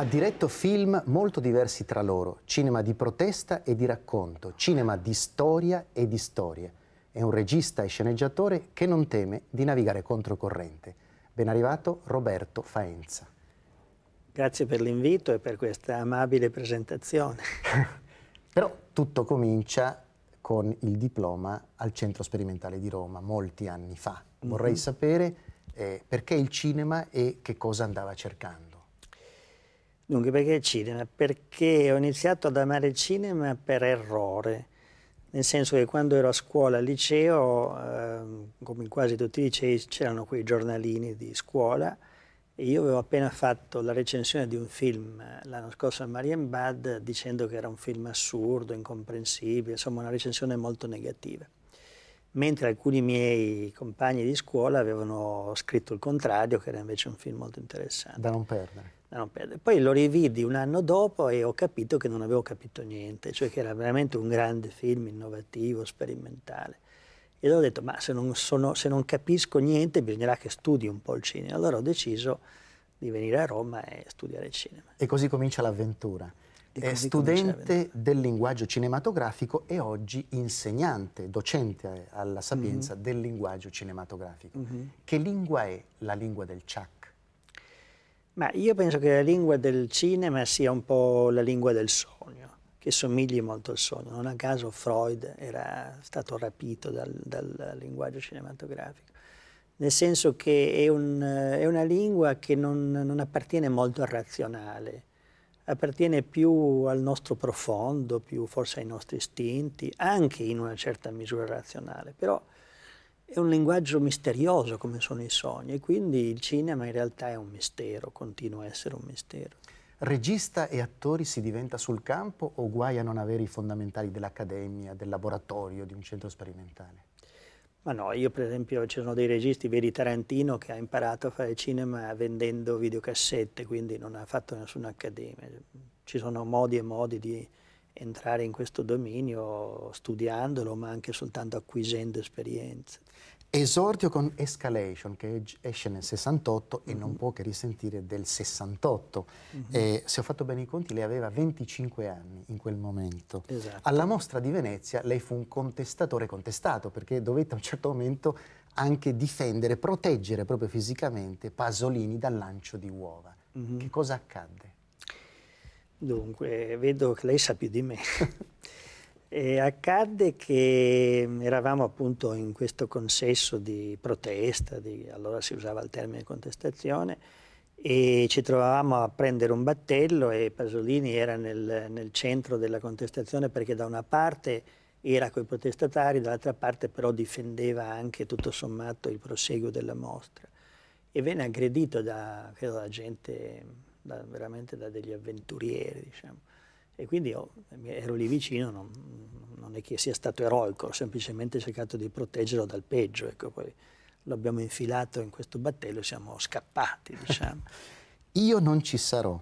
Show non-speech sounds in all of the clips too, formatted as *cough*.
Ha diretto film molto diversi tra loro, cinema di protesta e di racconto, cinema di storia e di storie. È un regista e sceneggiatore che non teme di navigare controcorrente. Ben arrivato Roberto Faenza. Grazie per l'invito e per questa amabile presentazione. *laughs* Però tutto comincia con il diploma al Centro Sperimentale di Roma molti anni fa. Vorrei mm -hmm. sapere eh, perché il cinema e che cosa andava cercando. Dunque, perché il cinema? Perché ho iniziato ad amare il cinema per errore, nel senso che quando ero a scuola, al liceo, ehm, come in quasi tutti i licei, c'erano quei giornalini di scuola e io avevo appena fatto la recensione di un film eh, l'anno scorso a Marienbad dicendo che era un film assurdo, incomprensibile, insomma una recensione molto negativa. Mentre alcuni miei compagni di scuola avevano scritto il contrario, che era invece un film molto interessante. Da non perdere da non perdere. Poi lo rividi un anno dopo e ho capito che non avevo capito niente, cioè che era veramente un grande film innovativo, sperimentale. E allora ho detto, ma se non, sono, se non capisco niente bisognerà che studi un po' il cinema. Allora ho deciso di venire a Roma e studiare il cinema. E così comincia l'avventura. È studente del linguaggio cinematografico e oggi insegnante, docente alla Sapienza mm -hmm. del linguaggio cinematografico. Mm -hmm. Che lingua è la lingua del ciak? Ma io penso che la lingua del cinema sia un po' la lingua del sogno, che somigli molto al sogno. Non a caso Freud era stato rapito dal, dal linguaggio cinematografico, nel senso che è, un, è una lingua che non, non appartiene molto al razionale, appartiene più al nostro profondo, più forse ai nostri istinti, anche in una certa misura razionale. Però è un linguaggio misterioso come sono i sogni e quindi il cinema in realtà è un mistero, continua a essere un mistero. Regista e attori si diventa sul campo o guai a non avere i fondamentali dell'accademia, del laboratorio, di un centro sperimentale? Ma no, io per esempio ci sono dei registi, vedi Tarantino che ha imparato a fare cinema vendendo videocassette, quindi non ha fatto nessuna accademia. Ci sono modi e modi di, entrare in questo dominio studiandolo, ma anche soltanto acquisendo esperienze. Esordio con Escalation che esce nel 68 e mm -hmm. non mm-hmm. può che risentire del 68. Mm -hmm. se ho fatto bene i conti, lei aveva 25 anni in quel momento. Esatto. Alla mostra di Venezia lei fu un contestatore contestato perché dovette a un certo momento anche difendere, proteggere proprio fisicamente Pasolini dal lancio di uova. Mm -hmm. Che cosa accadde? Dunque, vedo che lei sa più di me. *laughs* E accadde che mm, eravamo appunto in questo consesso di protesta, di, allora si usava il termine contestazione, e ci trovavamo a prendere un battello e Pasolini era nel, nel centro della contestazione perché da una parte era coi protestatari, dall'altra parte però difendeva anche tutto sommato il proseguo della mostra. E venne aggredito da, credo, da gente da, veramente da degli avventurieri, diciamo. E quindi io ero lì vicino, non, non, è che sia stato eroico, ho semplicemente cercato di proteggerlo dal peggio. Ecco, poi l'abbiamo infilato in questo battello e siamo scappati, diciamo. *laughs* io non ci sarò,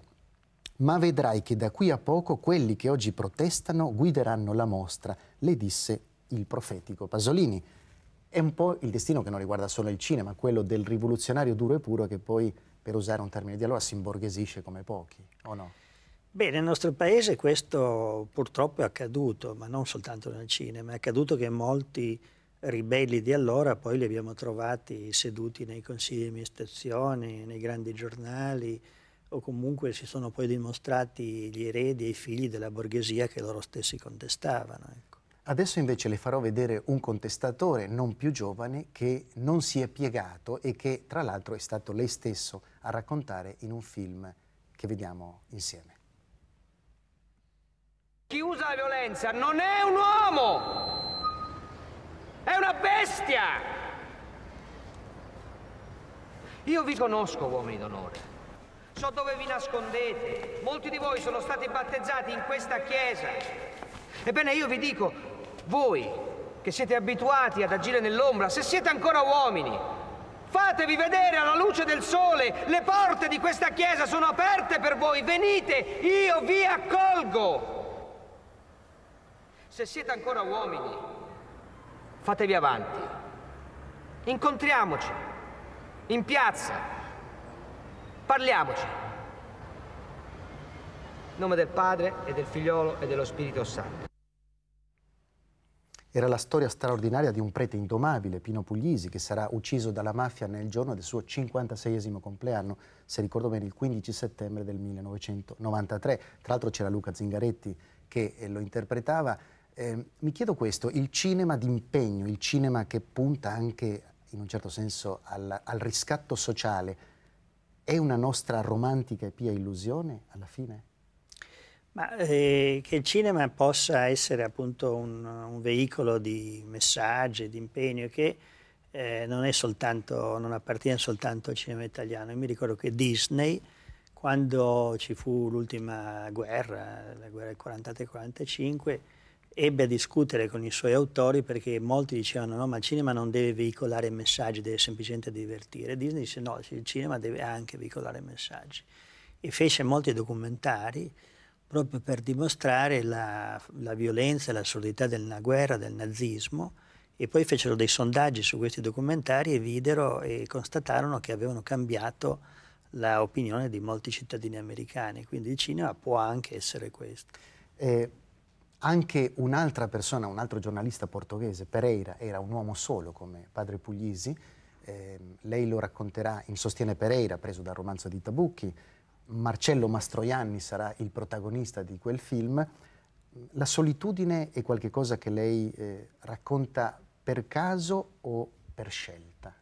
ma vedrai che da qui a poco quelli che oggi protestano guideranno la mostra, le disse il profetico Pasolini. È un po' il destino che non riguarda solo il cinema, quello del rivoluzionario duro e puro che poi, per usare un termine di allora, si imborghesisce come pochi, o no? Beh, nel nostro paese questo purtroppo è accaduto, ma non soltanto nel cinema, è accaduto che molti ribelli di allora poi li abbiamo trovati seduti nei consigli di amministrazione, nei grandi giornali o comunque si sono poi dimostrati gli eredi e i figli della borghesia che loro stessi contestavano. Ecco. Adesso invece le farò vedere un contestatore non più giovane che non si è piegato e che tra l'altro è stato lei stesso a raccontare in un film che vediamo insieme. Chi usa la violenza non è un uomo, è una bestia. Io vi conosco uomini d'onore, so dove vi nascondete, molti di voi sono stati battezzati in questa chiesa. Ebbene io vi dico, voi, che siete abituati ad agire nell'ombra, se siete ancora uomini, fatevi vedere alla luce del sole, le porte di questa chiesa sono aperte per voi, venite, io vi accolgo. Se siete ancora uomini, fatevi avanti, incontriamoci, in piazza, parliamoci. In nome del Padre e del Figliolo e dello Spirito Santo. Era la storia straordinaria di un prete indomabile, Pino Puglisi, che sarà ucciso dalla mafia nel giorno del suo 56 esimo compleanno, se ricordo bene il 15 settembre del 1993. Tra l'altro c'era Luca Zingaretti che eh, lo interpretava. Eh, mi chiedo questo, il cinema d'impegno, il cinema che punta anche in un certo senso al, al riscatto sociale, è una nostra romantica e pia illusione alla fine? Ma eh, che il cinema possa essere appunto un, un veicolo di messaggi, di impegno, che eh, non, soltanto, non, appartiene soltanto al cinema italiano. Io mi ricordo che Disney, quando ci fu l'ultima guerra, la guerra del 43-45, ebbe a discutere con i suoi autori perché molti dicevano no, ma il cinema non deve veicolare messaggi, deve semplicemente divertire. Disney disse no, il cinema deve anche veicolare messaggi. E fece molti documentari proprio per dimostrare la, la violenza e l'assurdità della guerra, del nazismo, e poi fecero dei sondaggi su questi documentari e videro e constatarono che avevano cambiato l'opinione di molti cittadini americani, quindi il cinema può anche essere questo. Eh, anche un'altra persona, un altro giornalista portoghese, Pereira, era un uomo solo come padre Puglisi, eh, lei lo racconterà in Sostiene Pereira, preso dal romanzo di Tabucchi, Marcello Mastroianni sarà il protagonista di quel film, la solitudine è qualcosa che lei eh, racconta per caso o per scelta?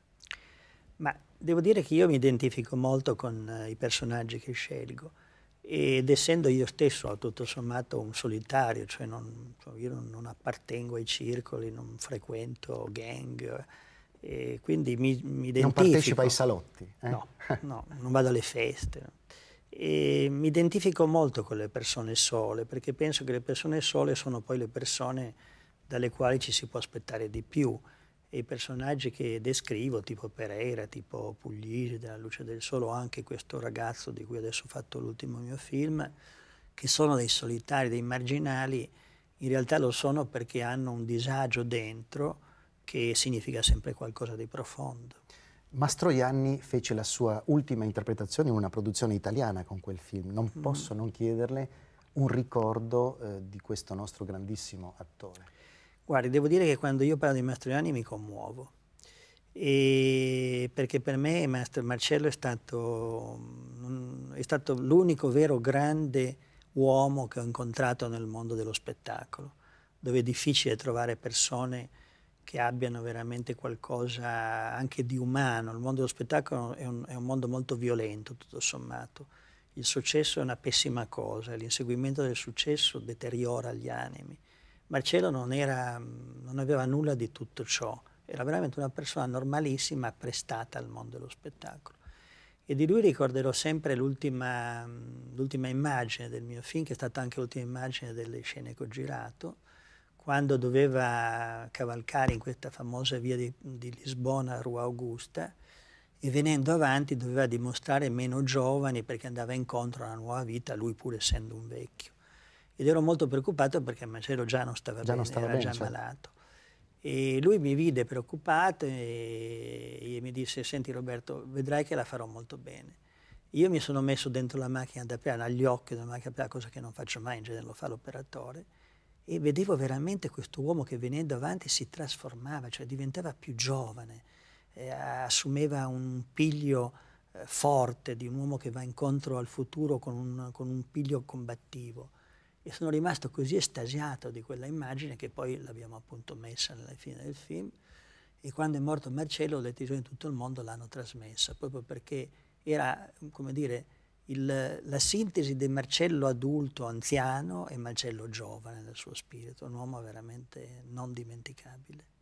Ma devo dire che io mi identifico molto con eh, i personaggi che scelgo ed essendo io stesso tutto sommato un solitario, cioè non, io non, non appartengo ai circoli, non frequento gang, eh, quindi mi, mi, identifico. Non partecipa ai salotti? Eh? No, no, non vado alle feste. No. E mi identifico molto con le persone sole perché penso che le persone sole sono poi le persone dalle quali ci si può aspettare di più e i personaggi che descrivo tipo Pereira, tipo Puglisi della Luce del Sole o anche questo ragazzo di cui adesso ho fatto l'ultimo mio film che sono dei solitari, dei marginali in realtà lo sono perché hanno un disagio dentro che significa sempre qualcosa di profondo Mastroianni fece la sua ultima interpretazione in una produzione italiana con quel film. Non mm. posso non chiederle un ricordo eh, di questo nostro grandissimo attore. Guardi, devo dire che quando io parlo di Mastroianni mi commuovo. E perché per me Marcello è stato, mm, stato l'unico vero grande uomo che ho incontrato nel mondo dello spettacolo, dove è difficile trovare persone che abbiano veramente qualcosa anche di umano. Il mondo dello spettacolo è un, è un mondo molto violento, tutto sommato. Il successo è una pessima cosa, l'inseguimento del successo deteriora gli animi. Marcello non, era, non aveva nulla di tutto ciò, era veramente una persona normalissima, prestata al mondo dello spettacolo. E di lui ricorderò sempre l'ultima, immagine del mio film, che è stata anche l'ultima immagine delle scene che ho girato, quando doveva cavalcare in questa famosa via di, di Lisbona a Rua Augusta e venendo avanti doveva dimostrare meno giovani perché andava incontro a una nuova vita, lui pur essendo un vecchio. Ed ero molto preoccupato perché Marcello già non stava già bene, non stava era bene, già cioè. malato. E lui mi vide preoccupato e, e mi disse, senti Roberto, vedrai che la farò molto bene. Io mi sono messo dentro la macchina da piano, agli occhi della macchina da piano, cosa che non faccio mai, in genere lo fa l'operatore, e vedevo veramente questo uomo che venendo avanti si trasformava, cioè diventava più giovane, eh, assumeva un piglio eh, forte di un uomo che va incontro al futuro con un, con un piglio combattivo. E sono rimasto così estasiato di quella immagine che poi l'abbiamo appunto messa alla fine del film. E quando è morto Marcello, le televisioni di tutto il mondo l'hanno trasmessa, proprio perché era, come dire, il, la sintesi di Marcello adulto, anziano e Marcello giovane nel suo spirito, un uomo veramente non dimenticabile.